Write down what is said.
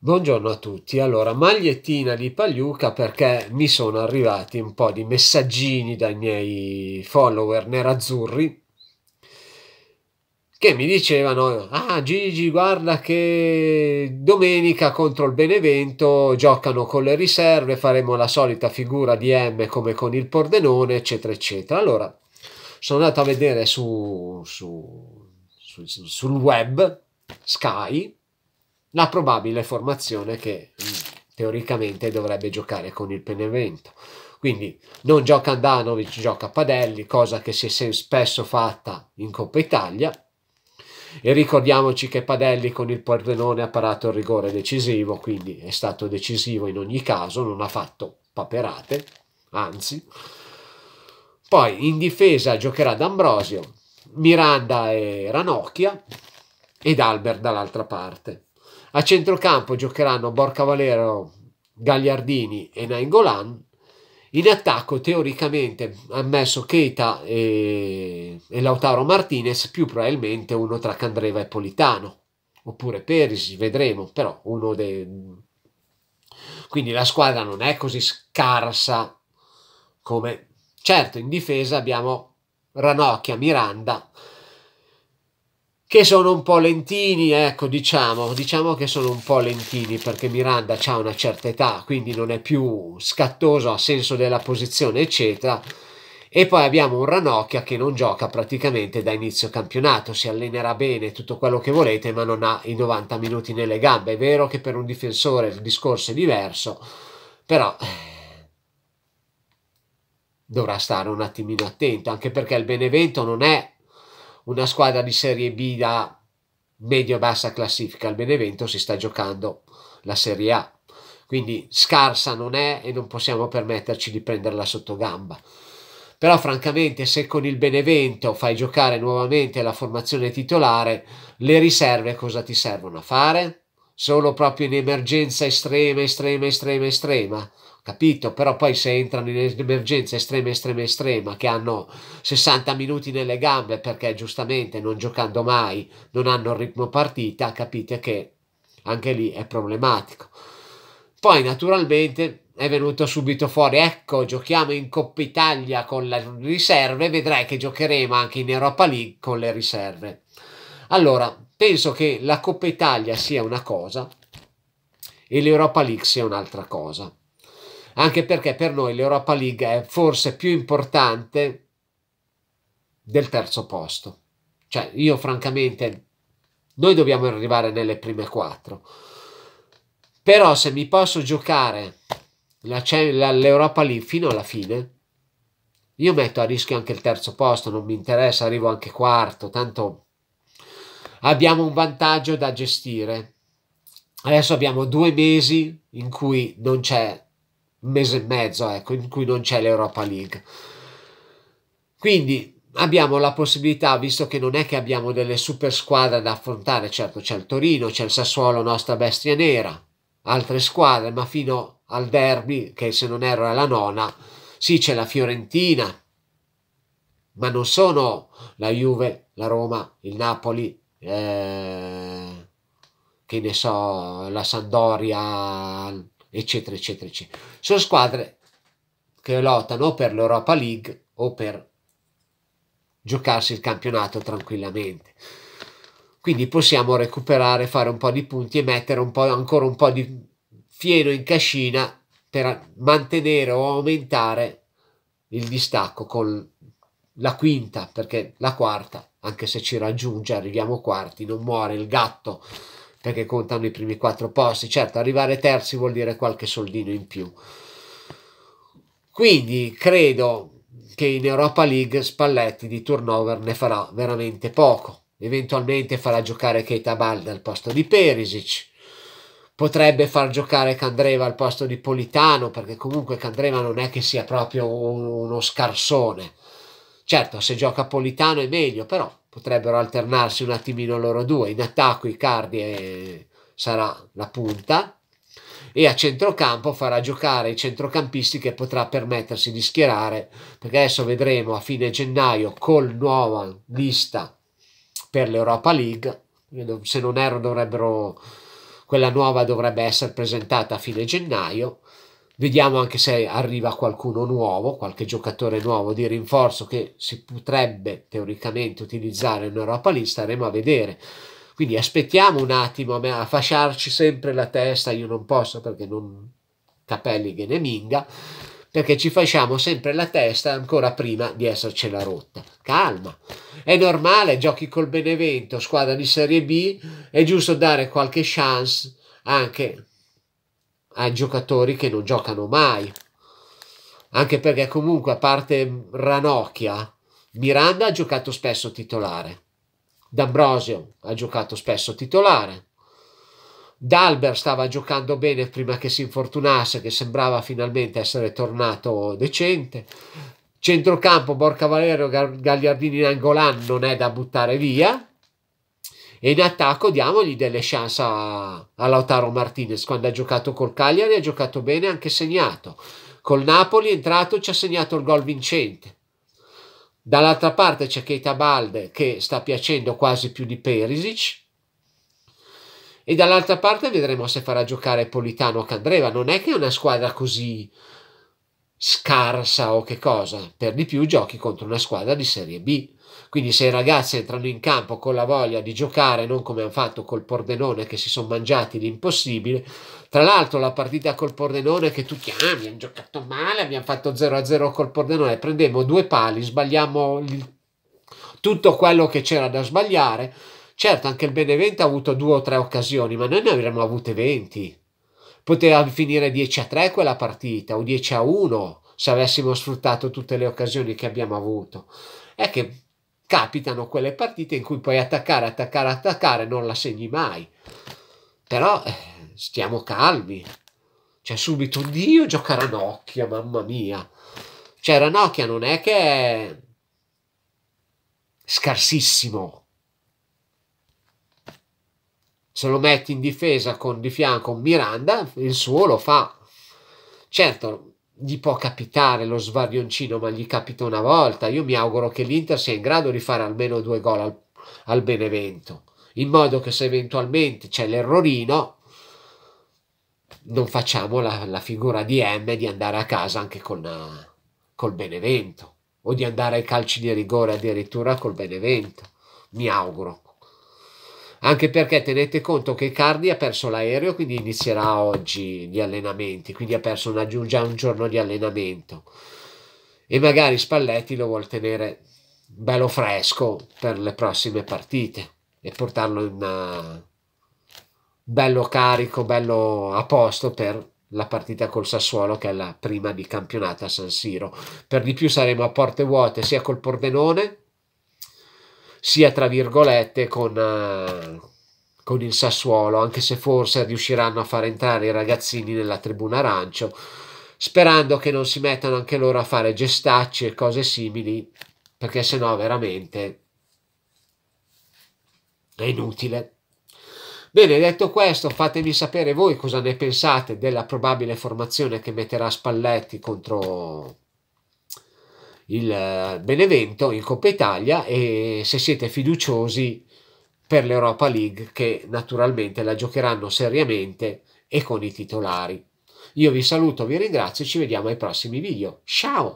Buongiorno a tutti, allora magliettina di Pagliuca perché mi sono arrivati un po' di messaggini dai miei follower nerazzurri che mi dicevano ah Gigi guarda che domenica contro il Benevento giocano con le riserve, faremo la solita figura di M come con il Pordenone eccetera eccetera. Allora sono andato a vedere su, su, su sul web Sky la probabile formazione che mm, teoricamente dovrebbe giocare con il Penevento. Quindi non gioca Andanovic, gioca Padelli, cosa che si è spesso fatta in Coppa Italia. E ricordiamoci che Padelli con il Pordenone ha parato il rigore decisivo, quindi è stato decisivo in ogni caso, non ha fatto paperate, anzi. Poi in difesa giocherà D'Ambrosio, Miranda e Ranocchia ed Albert dall'altra parte. A centrocampo giocheranno Borca Valero, Gagliardini e Naingolan. In attacco teoricamente ammesso Keita e, e Lautaro Martinez, più probabilmente uno tra Candreva e Politano, oppure Perisi, vedremo, però uno dei... Quindi la squadra non è così scarsa come... Certo, in difesa abbiamo Ranocchia, Miranda, che sono un po' lentini, ecco, diciamo, diciamo che sono un po' lentini perché Miranda ha una certa età, quindi non è più scattoso a senso della posizione, eccetera. E poi abbiamo un Ranocchia che non gioca praticamente da inizio campionato, si allenerà bene, tutto quello che volete, ma non ha i 90 minuti nelle gambe. È vero che per un difensore il discorso è diverso, però eh, dovrà stare un attimino attento, anche perché il Benevento non è una squadra di Serie B da medio-bassa classifica, il Benevento si sta giocando la Serie A. Quindi scarsa non è e non possiamo permetterci di prenderla sotto gamba. Però francamente se con il Benevento fai giocare nuovamente la formazione titolare, le riserve cosa ti servono a fare? Solo proprio in emergenza estrema, estrema, estrema, estrema? capito? Però poi se entrano in emergenza estrema, estrema, estrema, che hanno 60 minuti nelle gambe perché giustamente non giocando mai non hanno il ritmo partita, capite che anche lì è problematico. Poi naturalmente è venuto subito fuori, ecco, giochiamo in Coppa Italia con le riserve, vedrai che giocheremo anche in Europa League con le riserve. Allora, penso che la Coppa Italia sia una cosa e l'Europa League sia un'altra cosa anche perché per noi l'Europa League è forse più importante del terzo posto. Cioè, io francamente, noi dobbiamo arrivare nelle prime quattro. Però se mi posso giocare l'Europa League fino alla fine, io metto a rischio anche il terzo posto, non mi interessa, arrivo anche quarto, tanto abbiamo un vantaggio da gestire. Adesso abbiamo due mesi in cui non c'è mese e mezzo, ecco, in cui non c'è l'Europa League. Quindi abbiamo la possibilità, visto che non è che abbiamo delle super squadre da affrontare, certo c'è il Torino, c'è il Sassuolo, nostra bestia nera, altre squadre, ma fino al derby, che se non erro è la nona, sì c'è la Fiorentina, ma non sono la Juve, la Roma, il Napoli, eh, che ne so, la Sandoria, eccetera, eccetera, eccetera. Sono squadre che lottano per l'Europa League o per giocarsi il campionato tranquillamente. Quindi possiamo recuperare, fare un po' di punti e mettere un po', ancora un po' di fieno in cascina per mantenere o aumentare il distacco con la quinta, perché la quarta, anche se ci raggiunge, arriviamo quarti, non muore il gatto perché contano i primi quattro posti. Certo, arrivare terzi vuol dire qualche soldino in più. Quindi credo che in Europa League Spalletti di turnover ne farà veramente poco. Eventualmente farà giocare Keita Balda al posto di Perisic. Potrebbe far giocare Candreva al posto di Politano, perché comunque Candreva non è che sia proprio uno scarsone Certo, se gioca Politano è meglio, però potrebbero alternarsi un attimino loro due. In attacco Icardi e... Eh, sarà la punta e a centrocampo farà giocare i centrocampisti che potrà permettersi di schierare, perché adesso vedremo a fine gennaio col nuova lista per l'Europa League, se non erro dovrebbero quella nuova dovrebbe essere presentata a fine gennaio. Vediamo anche se arriva qualcuno nuovo, qualche giocatore nuovo di rinforzo che si potrebbe teoricamente utilizzare in Europa League, staremo a vedere. Quindi aspettiamo un attimo a fasciarci sempre la testa, io non posso perché non capelli che ne minga, perché ci fasciamo sempre la testa ancora prima di essercela rotta. Calma, è normale, giochi col Benevento, squadra di Serie B, è giusto dare qualche chance anche a giocatori che non giocano mai. Anche perché comunque, a parte Ranocchia, Miranda ha giocato spesso titolare. D'Ambrosio ha giocato spesso titolare. Dalber stava giocando bene prima che si infortunasse, che sembrava finalmente essere tornato decente. Centrocampo Borca Valerio Gagliardini in Angolan non è da buttare via. E in attacco diamogli delle chance a, a Lautaro Martinez. Quando ha giocato col Cagliari ha giocato bene, anche segnato. Col Napoli è entrato ci ha segnato il gol vincente. Dall'altra parte c'è Keita Balde che sta piacendo quasi più di Perisic. E dall'altra parte vedremo se farà giocare Politano o Candreva. Non è che è una squadra così scarsa o che cosa, per di più giochi contro una squadra di Serie B. Quindi se i ragazzi entrano in campo con la voglia di giocare, non come hanno fatto col Pordenone che si sono mangiati l'impossibile, tra l'altro la partita col Pordenone che tutti ah, abbiamo giocato male, abbiamo fatto 0-0 col Pordenone, prendemmo due pali, sbagliamo il... tutto quello che c'era da sbagliare. Certo, anche il Benevento ha avuto due o tre occasioni, ma noi ne avremmo avute 20 poteva finire 10 a 3 quella partita o 10 a 1 se avessimo sfruttato tutte le occasioni che abbiamo avuto. È che capitano quelle partite in cui puoi attaccare, attaccare, attaccare, non la segni mai. Però eh, stiamo calmi. Cioè subito, Dio gioca Ranocchia, mamma mia. Cioè Ranocchia non è che è scarsissimo, se lo metti in difesa con di fianco Miranda, il suo lo fa. Certo, gli può capitare lo svarioncino, ma gli capita una volta. Io mi auguro che l'Inter sia in grado di fare almeno due gol al, al Benevento, in modo che se eventualmente c'è l'errorino, non facciamo la, la, figura di M di andare a casa anche con, uh, col Benevento o di andare ai calci di rigore addirittura col Benevento. Mi auguro anche perché tenete conto che Cardi ha perso l'aereo, quindi inizierà oggi gli allenamenti, quindi ha perso una, già un giorno di allenamento e magari Spalletti lo vuol tenere bello fresco per le prossime partite e portarlo in eh, bello carico, bello a posto per la partita col Sassuolo che è la prima di campionata a San Siro. Per di più saremo a porte vuote sia col Pordenone sia tra virgolette con, eh, con il Sassuolo, anche se forse riusciranno a far entrare i ragazzini nella tribuna arancio, sperando che non si mettano anche loro a fare gestacci e cose simili, perché sennò veramente è inutile. Bene, detto questo, fatemi sapere voi cosa ne pensate della probabile formazione che metterà Spalletti contro il eh, Benevento in Coppa Italia e se siete fiduciosi per l'Europa League che naturalmente la giocheranno seriamente e con i titolari. Io vi saluto, vi ringrazio e ci vediamo ai prossimi video. Ciao!